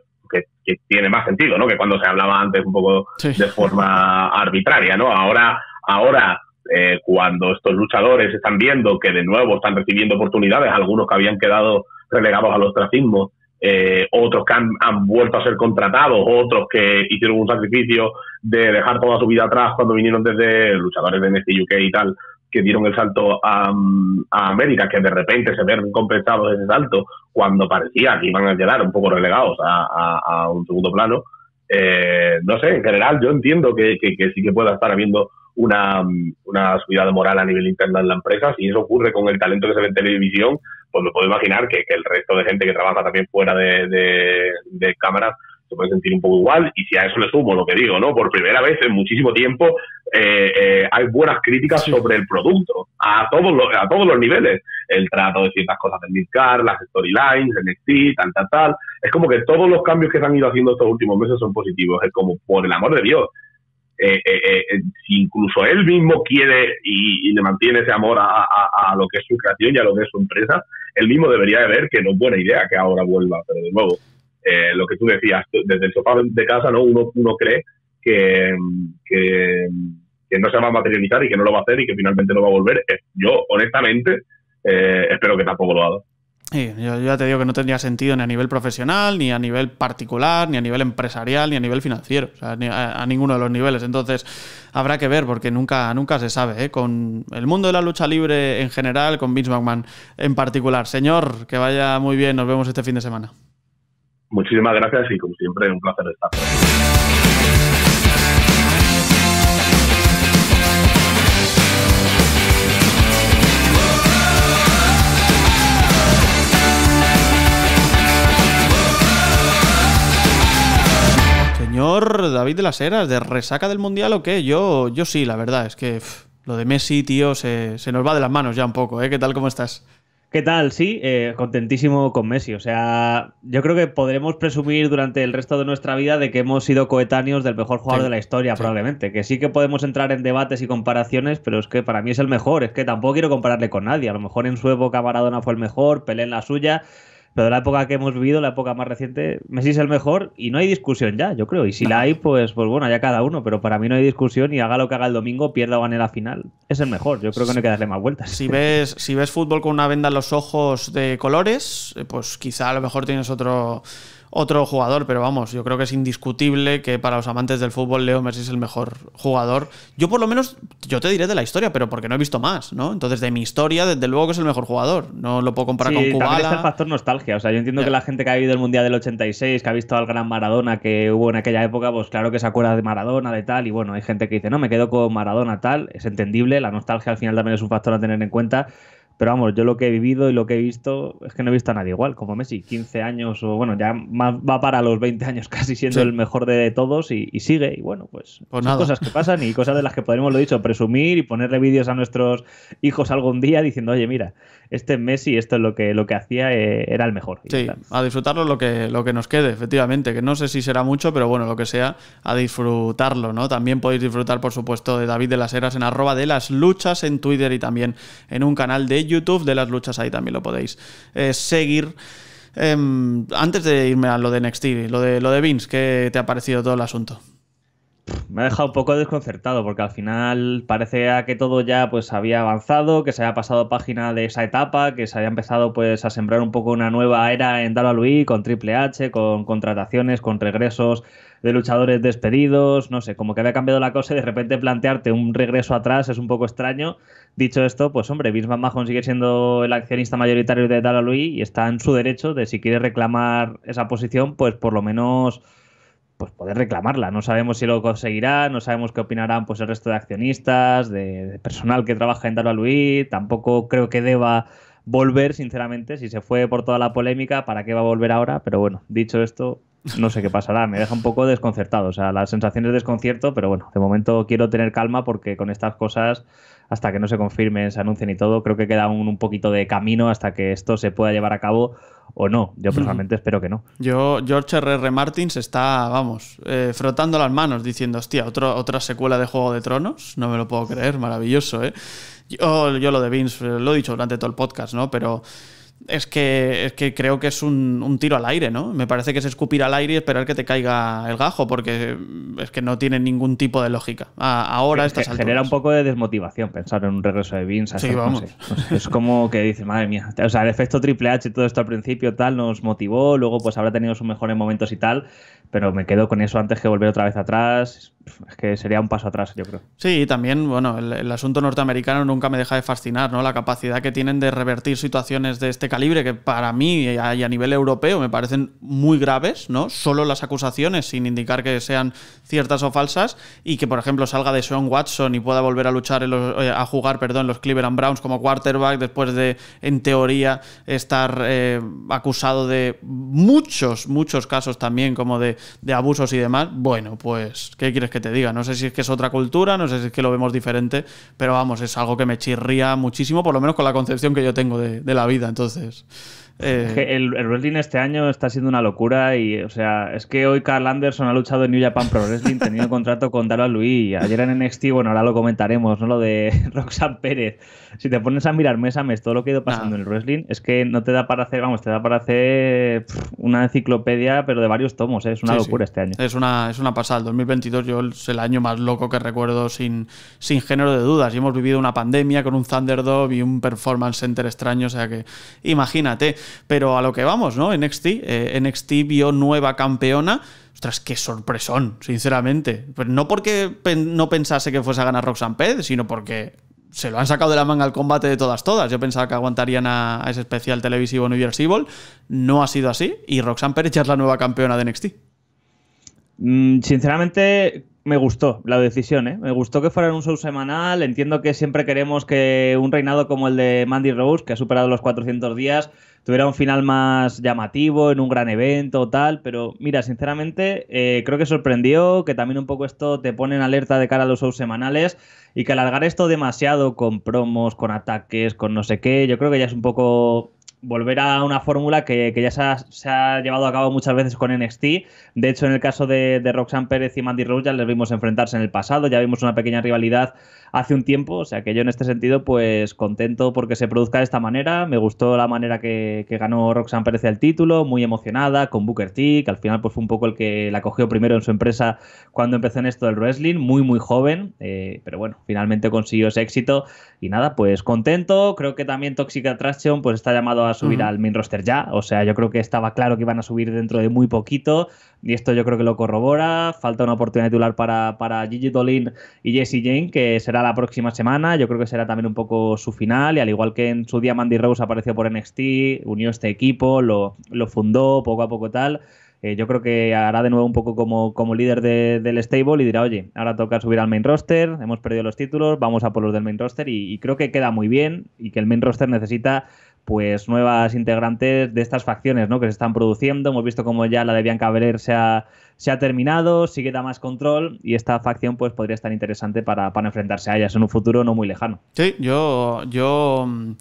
que, tiene más sentido, ¿no? Que cuando se hablaba antes un poco de forma [laughs] arbitraria, ¿no? Ahora, ahora eh, cuando estos luchadores están viendo que de nuevo están recibiendo oportunidades, algunos que habían quedado relegados al ostracismo, eh, otros que han, vuelto a ser contratados, otros que hicieron un sacrificio de dejar toda su vida atrás cuando vinieron desde luchadores de NXT UK y tal, que dieron el salto a, América, que de repente se ven compensados ese salto cuando parecía que iban a quedar un poco relegados a, un segundo plano. Eh, no sé, en general yo entiendo que, sí que pueda estar habiendo una, una subida de moral a nivel interno en la empresa. Si eso ocurre con el talento que se ve en televisión, pues me puedo imaginar que, el resto de gente que trabaja también fuera de, de, de cámaras puede sentir un poco igual y si a eso le sumo lo que digo, ¿no? Por primera vez en muchísimo tiempo eh, eh, hay buenas críticas sobre el producto a todos los, a todos los niveles. El trato de ciertas cosas del Midcar, las storylines, el NXT, tal, tal, tal. Es como que todos los cambios que se han ido haciendo estos últimos meses son positivos. Es como, por el amor de Dios, eh, si incluso él mismo quiere y, le mantiene ese amor a, lo que es su creación y a lo que es su empresa, él mismo debería de ver que no es buena idea que ahora vuelva, pero de nuevo, eh, lo que tú decías, desde el sofá de casa uno, cree que, no se va a materializar y que no lo va a hacer y que finalmente no va a volver. Eh, yo, honestamente, eh, espero que tampoco lo haga. yo ya te digo que no tendría sentido ni a nivel profesional, ni a nivel particular, ni a nivel empresarial, ni a nivel financiero, a, ninguno de los niveles. Entonces, habrá que ver, porque nunca, nunca se sabe, con el mundo de la lucha libre en general, con Vince McMahon en particular. Señor, que vaya muy bien, nos vemos este fin de semana. Muchísimas gracias y como siempre un placer estar. Señor David de las Heras, ¿de resaca del Mundial o qué? Yo, yo sí, la verdad, es que lo de Messi, tío, se, se nos va de las manos ya un poco, ¿eh? ¿Qué tal, cómo estás? ¿Qué tal? Sí, eh, contentísimo con Messi. O sea, yo creo que podremos presumir durante el resto de nuestra vida de que hemos sido coetáneos del mejor jugador de la historia, probablemente. Que sí que podemos entrar en debates y comparaciones, pero es que para mí es el mejor. Es que tampoco quiero compararle con nadie. A lo mejor en su época Maradona fue el mejor, Pelé en la suya pero la época que hemos vivido, la época más reciente, Messi es el mejor y no hay discusión ya, yo creo. Y si la hay, pues, pues, bueno, ya cada uno, pero para mí no hay discusión y haga lo que haga el domingo, pierda o gane la final, es el mejor. Yo creo que no hay que darle más vueltas. Si ves, si ves fútbol con una venda en los ojos de colores, eh, pues quizá a lo mejor tienes otro otro jugador, pero vamos, yo creo que es indiscutible que para los amantes del fútbol Leo Messi es el mejor jugador. Yo por lo menos, yo te diré de la historia, pero porque no he visto más, ¿no? Entonces de mi historia, desde luego que es el mejor jugador. No lo puedo comparar con Kubala. También el factor nostalgia. O sea, yo entiendo que la gente que ha vivido el Mundial del 86, que ha visto al gran Maradona que hubo en aquella época, pues claro que se acuerda de Maradona, de tal, y bueno, hay gente que dice, no, me quedo con Maradona, tal. Es entendible, la nostalgia al final también es un factor a tener en cuenta. Pero vamos, yo lo que he vivido y lo que he visto es que no he visto a nadie igual, como Messi, 15 años o bueno, ya más va para los 20 años [laughs] casi siendo el mejor de todos y, sigue. Y bueno, pues, pues cosas que pasan y cosas de las que podremos, lo dicho, presumir y ponerle vídeos a nuestros hijos algún día diciendo, oye, mira, este Messi, esto es lo que, lo que hacía, eh, era el mejor. Sí, a disfrutarlo lo que, lo que nos quede, efectivamente, que no sé si será mucho, pero bueno, lo que sea, a disfrutarlo, ¿no? También podéis disfrutar, por supuesto, de David de las Heras en arroba de las luchas en Twitter y también en un canal de YouTube de las luchas, ahí también lo podéis eh, seguir. Em, antes de irme a lo de Next lo de, lo de Vince, ¿qué te ha parecido todo el asunto? Me ha dejado un poco desconcertado porque al final parece que todo ya pues había avanzado, que se había pasado página de esa etapa, que se había empezado pues a sembrar un poco una nueva era en Dallas e, con Triple H, con contrataciones, con regresos de luchadores despedidos, no sé, como que había cambiado la cosa y de repente plantearte un regreso atrás es un poco extraño. Dicho esto, pues hombre, Vince McMahon sigue siendo el accionista mayoritario de louis y está en su derecho de si quiere reclamar esa posición, pues por lo menos pues poder reclamarla. No sabemos si lo conseguirá, no sabemos qué opinarán pues el resto de accionistas, de, personal que trabaja en louis tampoco creo que deba volver, sinceramente, si se fue por toda la polémica, ¿para qué va a volver ahora? Pero bueno, dicho esto, no sé qué pasará, me deja un poco desconcertado. O sea, las sensaciones de desconcierto, pero bueno, de momento quiero tener calma porque con estas cosas, hasta que no se confirmen, se anuncien y todo, creo que queda un, un poquito de camino hasta que esto se pueda llevar a cabo o no. Yo personalmente espero que no. Yo, George R.R. R. Martin se está, vamos, eh, frotando las manos diciendo, hostia, otra secuela de Juego de Tronos, no me lo puedo creer, maravilloso, ¿eh? Yo, yo lo de Vince, lo he dicho durante todo el podcast, ¿no? Pero es que, es que creo que es un, tiro al aire, ¿no? Me parece que es escupir al aire y esperar que te caiga el gajo, porque es que no tiene ningún tipo de lógica. ahora esto Genera un poco de desmotivación pensar en un regreso de Vince. Sí, vamos. es como que dice madre mía, o sea, el efecto Triple H y todo esto al principio tal nos motivó, luego pues habrá tenido sus mejores momentos y tal, pero me quedo con eso antes que volver otra vez atrás. Es que sería un paso atrás, yo creo. Sí, también, bueno, el, asunto norteamericano nunca me deja de fascinar, ¿no? La capacidad que tienen de revertir situaciones de este calibre, que para mí y a, nivel europeo me parecen muy graves, ¿no? Solo las acusaciones, sin indicar que sean ciertas o falsas, y que, por ejemplo, salga de Sean Watson y pueda volver a luchar, en los, eh, a jugar, perdón, los Cleveland Browns como quarterback después de, en teoría, estar eh, acusado de muchos, muchos casos también, como de de abusos y demás, bueno, pues, ¿qué quieres que te diga? No sé si es que es otra cultura, no sé si es que lo vemos diferente, pero vamos, es algo que me chirría muchísimo, por lo menos con la concepción que yo tengo de, la vida. Entonces, eh, el, wrestling este año está siendo una locura y, o sea, es que hoy Carl Anderson ha luchado en New Japan Pro Wrestling teniendo contrato con Darwin Luis. ayer en NXT, bueno, ahora lo comentaremos, ¿no? Lo de [laughs] Roxanne Pérez. Si te pones a mirar mes a mes todo lo que ha ido pasando ah. en el wrestling, es que no te da para hacer, vamos, te da para hacer una enciclopedia, pero de varios tomos, ¿eh? es una locura este año. Es una, es una pasada. El 2022 yo es el año más loco que recuerdo sin, sin género de dudas. Y hemos vivido una pandemia con un Thunderdome y un Performance Center extraño, o sea que imagínate. Pero a lo que vamos, ¿no? NXT, eh, NXT vio nueva campeona. Ostras, qué sorpresón, sinceramente. Pues no porque no pensase que fuese a ganar Roxanne Pérez, sino porque se lo han sacado de la manga al combate de todas todas. Yo pensaba que aguantarían a, ese especial televisivo New Year's No ha sido así y Roxanne Pérez ya es la nueva campeona de NXT. Mm, sinceramente, me gustó la decisión, ¿eh? Me gustó que fuera un show semanal. Entiendo que siempre queremos que un reinado como el de Mandy Rose, que ha superado los 400 días, tuviera un final más llamativo, en un gran evento, o tal. Pero mira, sinceramente, eh, creo que sorprendió, que también un poco esto te pone en alerta de cara a los shows semanales y que alargar esto demasiado con promos, con ataques, con no sé qué, yo creo que ya es un poco volver a una fórmula que, ya se ha, llevado a cabo muchas veces con NXT. De hecho, en el caso de, Roxanne Pérez y Mandy Rose ya les vimos enfrentarse en el pasado, ya vimos una pequeña rivalidad hace un tiempo, o sea que yo en este sentido pues contento porque se produzca de esta manera, me gustó la manera que, ganó Roxanne Pérez el título, muy emocionada con Booker T, que al final pues fue un poco el que la cogió primero en su empresa cuando empezó en esto del wrestling, muy muy joven, eh, pero bueno, finalmente consiguió ese éxito y nada, pues contento, creo que también Toxic Attraction pues está llamado a a subir al main roster ya. O sea, yo creo que estaba claro que iban a subir dentro de muy poquito. Y esto yo creo que lo corrobora. Falta una oportunidad titular para, para Gigi Dolin y Jesse Jane, que será la próxima semana. Yo creo que será también un poco su final. Y al igual que en su día Mandy Rose apareció por NXT, unió este equipo, lo, lo fundó poco a poco tal. Eh, yo creo que hará de nuevo un poco como, como líder del stable y dirá, oye, ahora toca subir al main roster, hemos perdido los títulos, vamos a por los del main roster y creo que queda muy bien y que el main roster necesita pues nuevas integrantes de estas facciones ¿no? que se están produciendo. Hemos visto como ya la de Bianca Belair se ha, se ha terminado, sí que da más control y esta facción pues podría estar interesante para, enfrentarse a ellas en un futuro no muy lejano. Sí, yo, yo mm,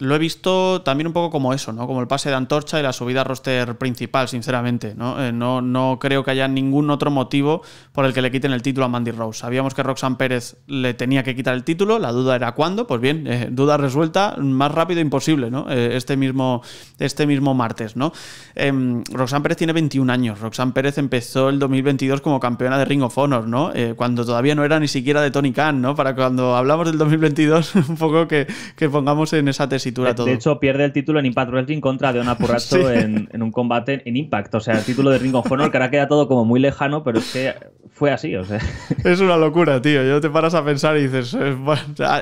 lo he visto también un poco como eso, ¿no? Como el pase de antorcha y la subida a roster principal, sinceramente. Eh, ¿no? no, creo que haya ningún otro motivo por el que le quiten el título a Mandy Rose. Sabíamos que Roxanne Pérez le tenía que quitar el título, la duda era cuándo, pues bien, eh, duda resuelta, más rápido imposible, ¿no? Eh, este, mismo, este mismo martes, ¿no? Em, Roxanne Pérez tiene 21 años. Roxanne Pérez empezó el 2022 como campeona de Ring of Honor, ¿no? Eh, cuando todavía no era ni siquiera de Tony Khan, ¿no? Para cuando hablamos del 2022, [laughs] un poco que, pongamos en esa tesitura todo. De hecho, pierde el título en Impact Wrestling contra Deona Purrazzo [laughs] en, un combate en Impact. O sea, el título de Ring of Honor, que ahora queda todo como muy lejano, pero es que fue así, o sea. [laughs] Es una locura, tío. Yo te paras a pensar y dices, eh,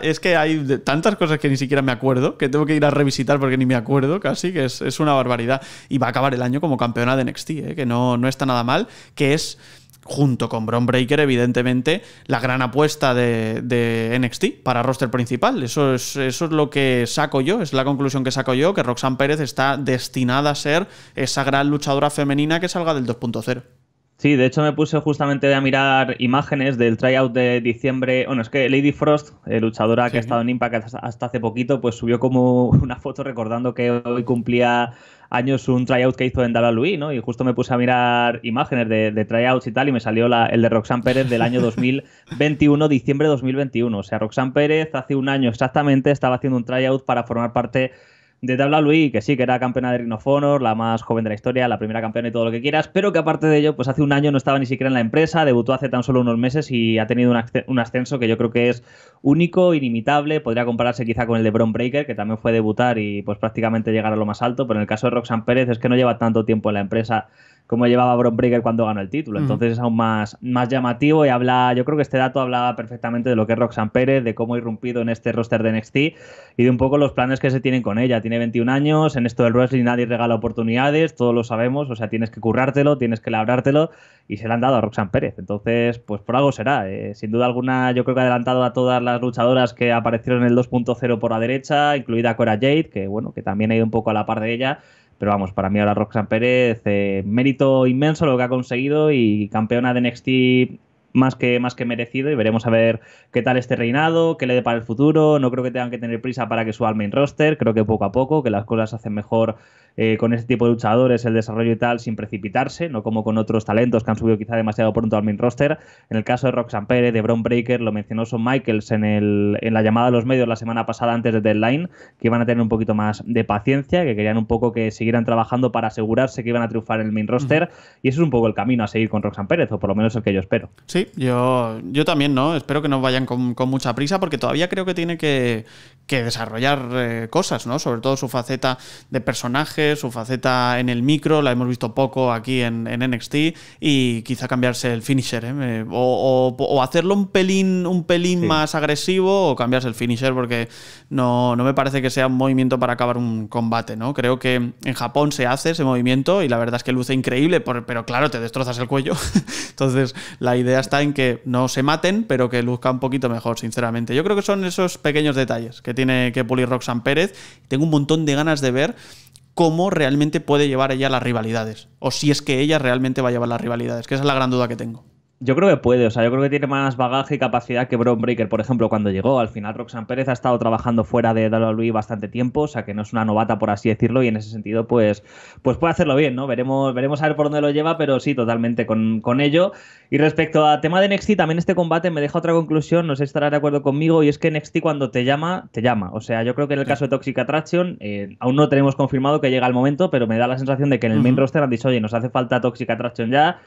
es que hay tantas cosas que ni siquiera me acuerdo, que tengo que ir a revisitar porque ni me acuerdo casi, que es, una barbaridad. Y va a acabar el año como campeona de NXT, eh, que no, no está nada mal que es, junto con Bron Breaker, evidentemente, la gran apuesta de, NXT para roster principal. Eso es, eso es lo que saco yo, es la conclusión que saco yo, que Roxanne Pérez está destinada a ser esa gran luchadora femenina que salga del 2.0. Sí, de hecho me puse justamente a mirar imágenes del tryout de diciembre. Bueno, es que Lady Frost, eh, luchadora que ha estado en Impact hasta, hace poquito, pues subió como [laughs] una foto recordando que hoy cumplía años un tryout que hizo en Dallas Louis, ¿no? Y justo me puse a mirar imágenes de, tryouts y tal y me salió la, el de Roxanne Pérez del año 2021, [laughs] diciembre de 2021. O sea, Roxanne Pérez hace un año exactamente estaba haciendo un tryout para formar parte de Tabla Luis, que sí, que era campeona de Ring la más joven de la historia, la primera campeona y todo lo que quieras, pero que aparte de ello, pues hace un año no estaba ni siquiera en la empresa, debutó hace tan solo unos meses y ha tenido un, ascenso que yo creo que es único, inimitable, podría compararse quizá con el de Bron Breaker, que también fue debutar y pues prácticamente llegar a lo más alto, pero en el caso de Roxanne Pérez es que no lleva tanto tiempo en la empresa como llevaba Bron Breaker cuando ganó el título, mm. entonces es aún más, más llamativo y habla, yo creo que este dato hablaba perfectamente de lo que es Roxanne Pérez, de cómo ha irrumpido en este roster de NXT y de un poco los planes que se tienen con ella, tiene 21 años, en esto del wrestling nadie regala oportunidades, todos lo sabemos, o sea, tienes que currártelo, tienes que labrártelo y se le han dado a Roxanne Pérez, entonces pues por algo será, eh, sin duda alguna yo creo que ha adelantado a todas las luchadoras que aparecieron en el 2.0 por la derecha, incluida Cora Jade, que bueno, que también ha ido un poco a la par de ella. Pero vamos, para mí ahora Roxanne Pérez, eh, mérito inmenso lo que ha conseguido y campeona de NXT más que, más que merecido y veremos a ver qué tal este reinado, qué le para el futuro. No creo que tengan que tener prisa para que suba al main roster. Creo que poco a poco, que las cosas se hacen mejor eh, con este tipo de luchadores, el desarrollo y tal, sin precipitarse, no como con otros talentos que han subido quizá demasiado pronto al main roster. En el caso de Roxanne Pérez, de Bron Breaker, lo mencionó Son Michaels en, el, en la llamada a los medios la semana pasada antes de deadline, que iban a tener un poquito más de paciencia, que querían un poco que siguieran trabajando para asegurarse que iban a triunfar en el main roster. Y eso es un poco el camino a seguir con Roxanne Pérez, o por lo menos el que yo espero. Sí, yo, yo también, ¿no? Espero que no vayan con, mucha prisa porque todavía creo que tiene que, desarrollar eh, cosas, ¿no? Sobre todo su faceta de personaje, su faceta en el micro, la hemos visto poco aquí en, NXT y quizá cambiarse el finisher, ¿eh? O, hacerlo un pelín, un pelín más agresivo o cambiarse el finisher porque no, no me parece que sea un movimiento para acabar un combate, ¿no? Creo que en Japón se hace ese movimiento y la verdad es que luce increíble, pero claro, te destrozas el cuello. [laughs] Entonces, la idea es está en que no se maten, pero que luzca un poquito mejor, sinceramente. Yo creo que son esos pequeños detalles que tiene que pulir Roxanne Pérez. Tengo un montón de ganas de ver cómo realmente puede llevar ella las rivalidades, o si es que ella realmente va a llevar las rivalidades, que esa es la gran duda que tengo. Yo creo que puede, o sea, yo creo que tiene más bagaje y capacidad que Bron Breaker, por ejemplo, cuando llegó. Al final, Roxanne Pérez ha estado trabajando fuera de WWE bastante tiempo, o sea, que no es una novata, por así decirlo, y en ese sentido, pues, pues puede hacerlo bien, ¿no? Veremos, veremos a ver por dónde lo lleva, pero sí, totalmente con, ello. Y respecto al tema de NXT, también este combate me deja otra conclusión, no sé si estará de acuerdo conmigo, y es que NXT cuando te llama, te llama. O sea, yo creo que en el caso de Toxic Attraction, eh, aún no tenemos confirmado que llega el momento, pero me da la sensación de que en el main roster han dicho, oye, nos hace falta Toxic Attraction ya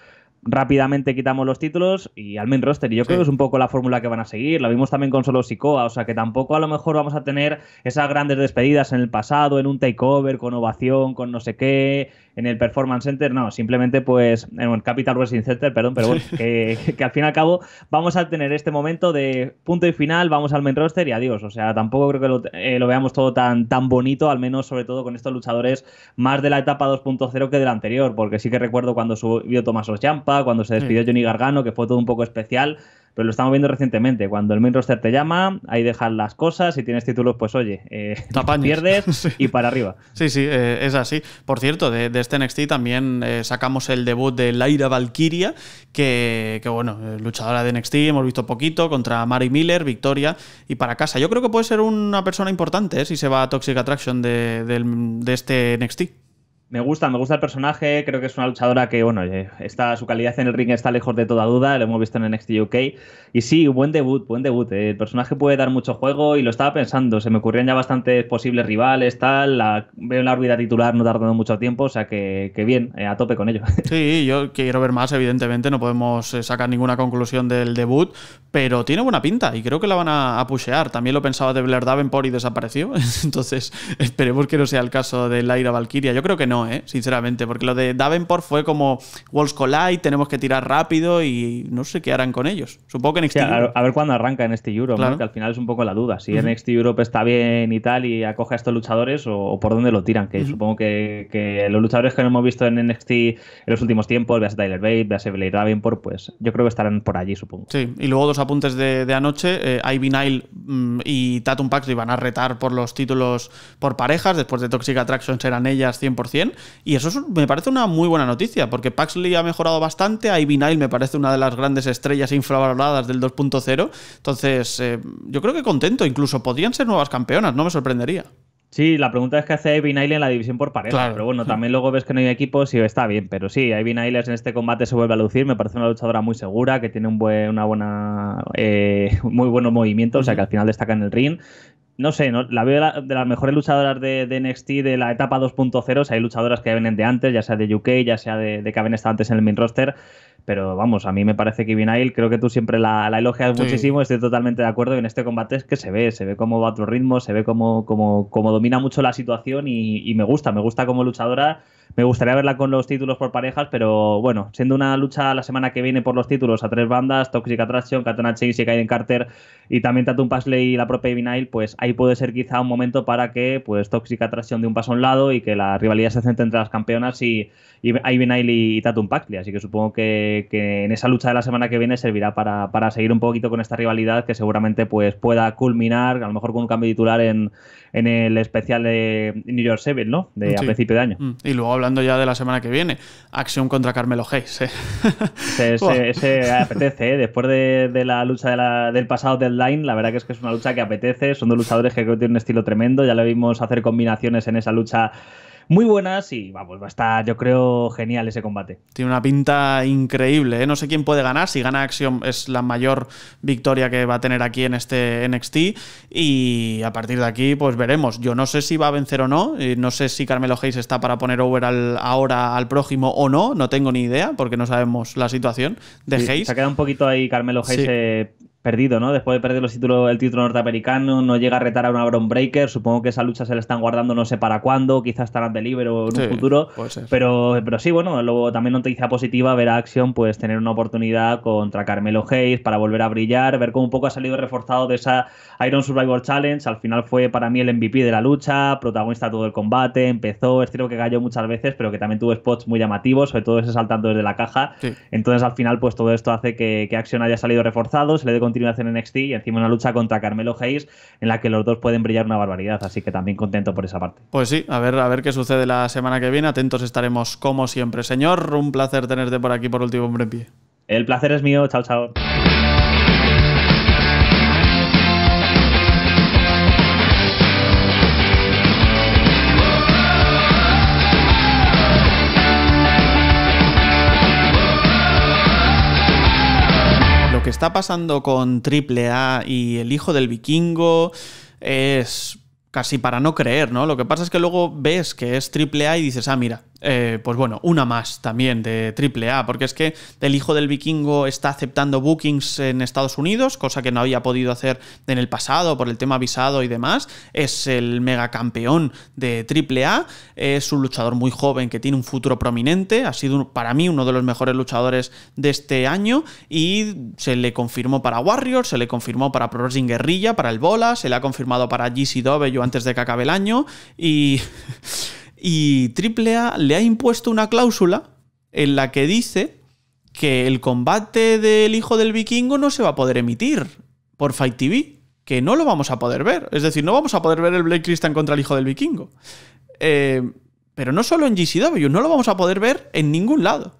rápidamente quitamos los títulos y al main roster. Y yo creo que es un poco la fórmula que van a seguir. La vimos también con Solo sicoa o sea que tampoco a lo mejor vamos a tener esas grandes despedidas en el pasado, en un takeover, con ovación, con no sé qué, en el Performance Center, no, simplemente pues en el Capital Wrestling Center, perdón, pero bueno, que, al fin y al cabo vamos a tener este momento de punto y final, vamos al main roster y adiós. O sea, tampoco creo que lo, eh, veamos todo tan, tan bonito, al menos sobre todo con estos luchadores más de la etapa 2.0 que de la anterior, porque sí que recuerdo cuando subió Tomás champa cuando se despidió Johnny Gargano, que fue todo un poco especial pero lo estamos viendo recientemente. Cuando el main roster te llama, ahí dejas las cosas. y tienes títulos, pues oye, eh, [laughs] pierdes [laughs] y para arriba. Sí, sí, eh, es así. Por cierto, de, este NXT también eh, sacamos el debut de Laira Valkyria, que, que, bueno, eh, luchadora de NXT, hemos visto poquito, contra Mary Miller, victoria y para casa. Yo creo que puede ser una persona importante si se va a Toxic Attraction de, de este NXT. Me gusta, me gusta el personaje. Creo que es una luchadora que, bueno, eh, está, su calidad en el ring está lejos de toda duda. Lo hemos visto en NXT UK. Y sí, buen debut, buen debut. Eh. El personaje puede dar mucho juego y lo estaba pensando. Se me ocurrían ya bastantes posibles rivales, tal. La, veo en la órbita titular no tardando mucho tiempo. O sea que, bien, eh, a tope con ello. [laughs] Sí, yo quiero ver más, evidentemente. No podemos sacar ninguna conclusión del debut, pero tiene buena pinta y creo que la van a, a pushear. También lo pensaba de Blair Davenport y desapareció. [laughs] Entonces, esperemos que no sea el caso de Laira Valkyria. Yo creo que no. ¿eh? sinceramente, porque lo de Davenport fue como Walls Collide, tenemos que tirar rápido y no sé qué harán con ellos. Supongo que NXT. a ver cuándo arranca NXT Europe, claro. al final es un poco la duda. Si NXT Europe está bien y tal y acoge a estos luchadores o, por dónde lo tiran, que supongo que, los luchadores que no hemos visto en NXT en los últimos tiempos, veas Tyler Bate, veas Davenport, pues yo creo que estarán por allí, supongo. Sí, y luego dos apuntes de, anoche, eh, Ivy Nile mm, y Tatum Pax iban a retar por los títulos por parejas, después de Toxic Attraction serán ellas 100%, y eso me parece una muy buena noticia, porque Paxley ha mejorado bastante. Ivy Nile me parece una de las grandes estrellas infravaloradas del 2.0. Entonces, eh, yo creo que contento. Incluso podrían ser nuevas campeonas, no me sorprendería. Sí, la pregunta es que hace Ivy Nile en la división por pareja. Pero bueno, [laughs] también luego ves que no hay equipos y está bien. Pero sí, Ivy Nile en este combate se vuelve a lucir. Me parece una luchadora muy segura, que tiene un buen, una buena, eh, [laughs] muy buenos movimientos, o sea que al final destaca en el ring no sé, la veo de, las mejores luchadoras de, NXT de la etapa 2.0. O hay luchadoras que vienen de antes, ya sea de UK, ya sea de, que habían estado antes en el main roster. Pero vamos, a mí me parece que ahí. creo que tú siempre la, elogias muchísimo. Estoy totalmente de acuerdo en este combate es que se ve, se ve cómo va a otro ritmo, se ve cómo, cómo, cómo domina mucho la situación y, y me gusta, me gusta como luchadora me gustaría verla con los títulos por parejas, pero bueno, siendo una lucha la semana que viene por los títulos a tres bandas, Toxic Attraction, Katana Chase y Kaiden Carter y también Tatum Pasley y la propia nile pues ahí puede ser quizá un momento para que pues Toxic Attraction de un paso a un lado y que la rivalidad se centre entre las campeonas y, y y, Tatum Pasley. Así que supongo que, en esa lucha de la semana que viene servirá para, seguir un poquito con esta rivalidad que seguramente pues pueda culminar, a lo mejor con un cambio de titular en, en el especial de New York Seven, ¿no? De a principio de año. Mm. Y luego hablando ya de la semana que viene, Acción contra Carmelo Hayes. ¿eh? [laughs] Se, apetece, ¿eh? después de, la lucha del pasado deadline, la verdad que es que es una lucha que apetece, son dos luchadores que creo que tienen un estilo tremendo, ya lo vimos hacer combinaciones en esa lucha muy buenas y vamos, va a estar, yo creo, genial ese combate. Tiene una pinta increíble, ¿eh? no sé quién puede ganar, si gana Axiom es la mayor victoria que va a tener aquí en este NXT y a partir de aquí pues veremos, yo no sé si va a vencer o no, no sé si Carmelo Hayes está para poner over ahora al prójimo o no, no tengo ni idea porque no sabemos la situación de Hayes. Se ha quedado un poquito ahí Carmelo Hayes eh, perdido, ¿no? Después de perder los títulos, el título norteamericano, no llega a retar a una Bron Breaker. Supongo que esa lucha se la están guardando no sé para cuándo, quizás estarán de Deliver en un futuro. Pero, pero sí, bueno, luego también noticia positiva ver a Action pues tener una oportunidad contra Carmelo Hayes para volver a brillar, ver cómo un poco ha salido reforzado de esa Iron Survivor Challenge. Al final fue para mí el MVP de la lucha, protagonista todo el combate, empezó, es cierto que cayó muchas veces, pero que también tuvo spots muy llamativos, sobre todo ese saltando desde la caja. Entonces al final pues todo esto hace que, Action haya salido reforzado, se le dé continuación en NXT y encima una lucha contra Carmelo Hayes en la que los dos pueden brillar una barbaridad. Así que también contento por esa parte. Pues sí, a ver, a ver qué sucede la semana que viene. Atentos estaremos como siempre. Señor, un placer tenerte por aquí por último hombre en pie. El placer es mío. Chao, chao. está pasando con AAA y El Hijo del Vikingo es casi para no creer, ¿no? Lo que pasa es que luego ves que es AAA y dices, ah, mira, eh, pues bueno, una más también de AAA, porque es que el hijo del vikingo está aceptando bookings en Estados Unidos, cosa que no había podido hacer en el pasado por el tema visado y demás. Es el megacampeón de AAA, es un luchador muy joven que tiene un futuro prominente, ha sido para mí uno de los mejores luchadores de este año y se le confirmó para Warriors se le confirmó para Pro Wrestling Guerrilla, para el Bola, se le ha confirmado para GCW antes de que acabe el año y... [laughs] Y AAA le ha impuesto una cláusula en la que dice que el combate del hijo del vikingo no se va a poder emitir por Fight TV, que no lo vamos a poder ver. Es decir, no vamos a poder ver el Blake Christian contra el hijo del vikingo. Eh, pero no solo en GCW, no lo vamos a poder ver en ningún lado.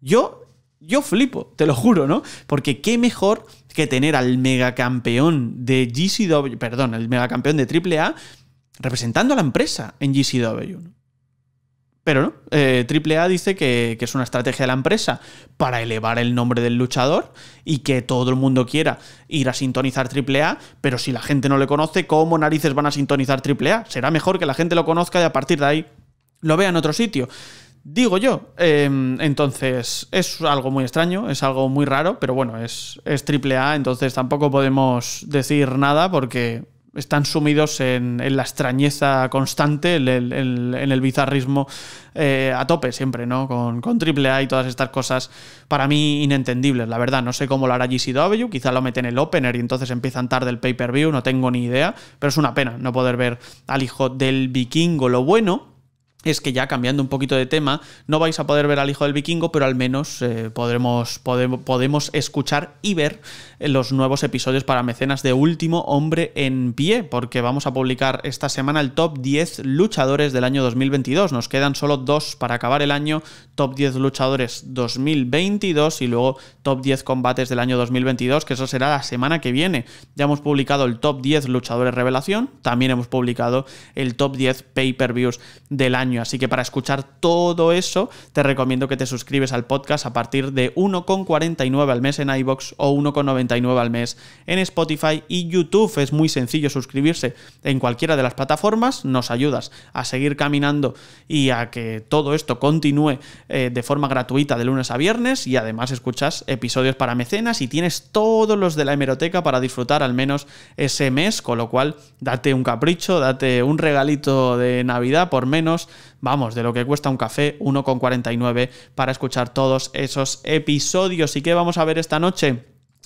Yo, yo flipo, te lo juro, ¿no? Porque qué mejor que tener al megacampeón de GCW, perdón, el megacampeón de AAA representando a la empresa en GCW. Pero no, AAA eh, dice que, es una estrategia de la empresa para elevar el nombre del luchador y que todo el mundo quiera ir a sintonizar AAA, pero si la gente no le conoce, ¿cómo narices van a sintonizar AAA? Será mejor que la gente lo conozca y a partir de ahí lo vea en otro sitio. Digo yo, em, entonces es algo muy extraño, es algo muy raro, pero bueno, es, es AAA, entonces tampoco podemos decir nada porque están sumidos en, la extrañeza constante, en el, bizarrismo eh, a tope siempre, ¿no? Con, triple AAA y todas estas cosas para mí inentendibles, la verdad. No sé cómo lo hará GCW, quizá lo meten en el opener y entonces empiezan tarde el pay-per-view, no tengo ni idea, pero es una pena no poder ver al hijo del vikingo. Lo bueno es que ya cambiando un poquito de tema, no vais a poder ver al hijo del vikingo, pero al menos eh, podremos, podemos escuchar y ver eh, los nuevos episodios para mecenas de Último Hombre en Pie, porque vamos a publicar esta semana el top 10 luchadores del año 2022. Nos quedan solo dos para acabar el año, top 10 luchadores 2022 y luego top 10 combates del año 2022, que eso será la semana que viene. Ya hemos publicado el top 10 luchadores revelación, también hemos publicado el top 10 pay-per-views del año Así que para escuchar todo eso, te recomiendo que te suscribes al podcast a partir de 1,49 al mes en iBox o 1,99 al mes en Spotify y YouTube. Es muy sencillo suscribirse en cualquiera de las plataformas. Nos ayudas a seguir caminando y a que todo esto continúe eh, de forma gratuita de lunes a viernes. Y además escuchas episodios para mecenas y tienes todos los de la hemeroteca para disfrutar al menos ese mes. Con lo cual, date un capricho, date un regalito de Navidad por menos vamos, de lo que cuesta un café, 1,49 para escuchar todos esos episodios. ¿Y qué vamos a ver esta noche?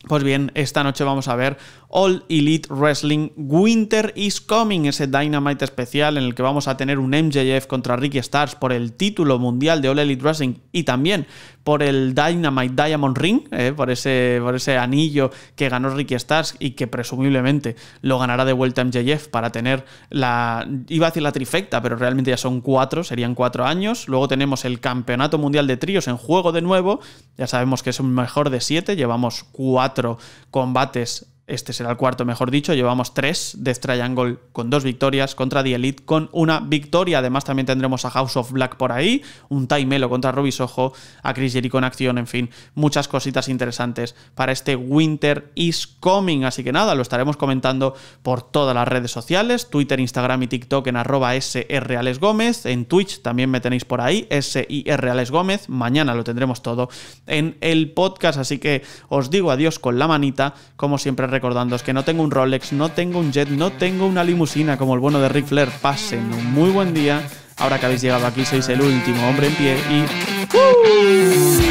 Pues bien, esta noche vamos a ver All Elite Wrestling Winter is Coming, ese Dynamite especial en el que vamos a tener un MJF contra Ricky Stars por el título mundial de All Elite Wrestling y también por el Dynamite Diamond Ring, eh, por, ese, por ese anillo que ganó Ricky Stars y que presumiblemente lo ganará de vuelta MJF para tener la, iba a decir la trifecta, pero realmente ya son cuatro, serían cuatro años. Luego tenemos el Campeonato Mundial de Tríos en juego de nuevo, ya sabemos que es un mejor de siete, llevamos cuatro cuatro combates este será el cuarto, mejor dicho. Llevamos tres. Death Triangle con dos victorias. Contra The Elite con una victoria. Además, también tendremos a House of Black por ahí. Un Melo contra Robbie Ojo, A Chris Jericho en acción. En fin, muchas cositas interesantes para este Winter is Coming. Así que nada, lo estaremos comentando por todas las redes sociales: Twitter, Instagram y TikTok en arroba Gómez En Twitch también me tenéis por ahí: sirales Gómez. Mañana lo tendremos todo en el podcast. Así que os digo adiós con la manita. Como siempre, recordándoos que no tengo un Rolex, no tengo un jet, no tengo una limusina como el bueno de Ric Flair. Pasen un muy buen día. Ahora que habéis llegado aquí, sois el último hombre en pie y. ¡Uh!